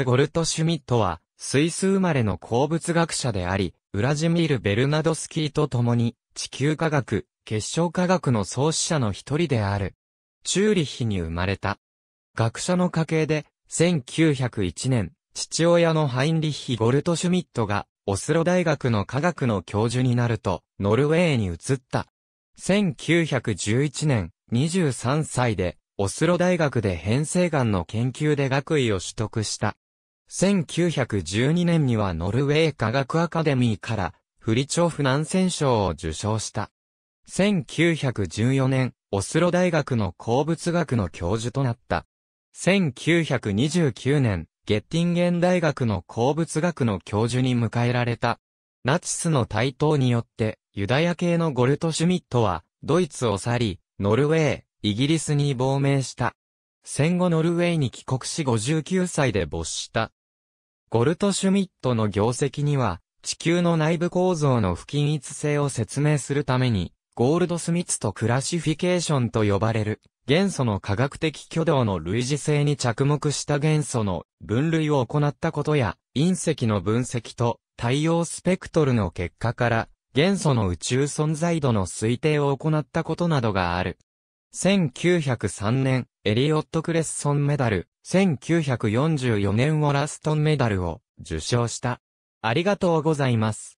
ス・ゴルトシュミットは、スイス生まれの鉱物学者であり、ウラジミール・ベルナドスキーと共に、地球科学、結晶科学の創始者の一人である。チューリヒに生まれた。学者の家系で、1901年、父親のハインリッヒ・ゴルトシュミットが、オスロ大学の科学の教授になると、ノルウェーに移った。1911年、23歳で、オスロ大学で変成岩の研究で学位を取得した。1912年にはノルウェー科学アカデミーからフリチョフ南戦賞を受賞した。1914年、オスロ大学の鉱物学の教授となった。1929年、ゲッティンゲン大学の鉱物学の教授に迎えられた。ナチスの台頭によって、ユダヤ系のゴルト・シュミットは、ドイツを去り、ノルウェー、イギリスに亡命した。戦後ノルウェーに帰国し59歳で没した。ゴルトシュミットの業績には、地球の内部構造の不均一性を説明するために、ゴールドスミツとクラシフィケーションと呼ばれる、元素の科学的挙動の類似性に着目した元素の分類を行ったことや、隕石の分析と太陽スペクトルの結果から、元素の宇宙存在度の推定を行ったことなどがある。1903年、エリオット・クレッソンメダル、1944年オラストンメダルを受賞した。ありがとうございます。